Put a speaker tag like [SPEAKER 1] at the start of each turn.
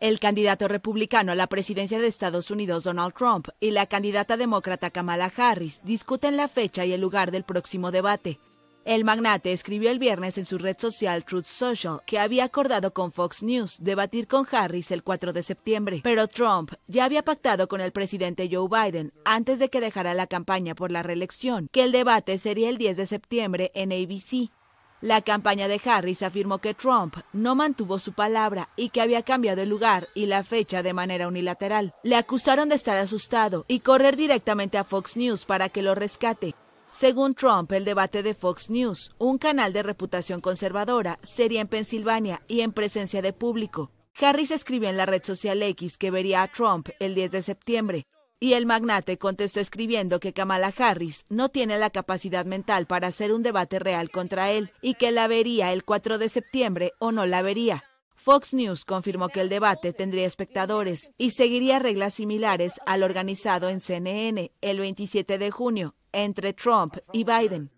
[SPEAKER 1] El candidato republicano a la presidencia de Estados Unidos, Donald Trump, y la candidata demócrata Kamala Harris discuten la fecha y el lugar del próximo debate. El magnate escribió el viernes en su red social Truth Social que había acordado con Fox News debatir con Harris el 4 de septiembre, pero Trump ya había pactado con el presidente Joe Biden antes de que dejara la campaña por la reelección que el debate sería el 10 de septiembre en ABC. La campaña de Harris afirmó que Trump no mantuvo su palabra y que había cambiado el lugar y la fecha de manera unilateral. Le acusaron de estar asustado y correr directamente a Fox News para que lo rescate. Según Trump, el debate de Fox News, un canal de reputación conservadora, sería en Pensilvania y en presencia de público. Harris escribió en la red social X que vería a Trump el 10 de septiembre. Y el magnate contestó escribiendo que Kamala Harris no tiene la capacidad mental para hacer un debate real contra él y que la vería el 4 de septiembre o no la vería. Fox News confirmó que el debate tendría espectadores y seguiría reglas similares al organizado en CNN el 27 de junio entre Trump y Biden.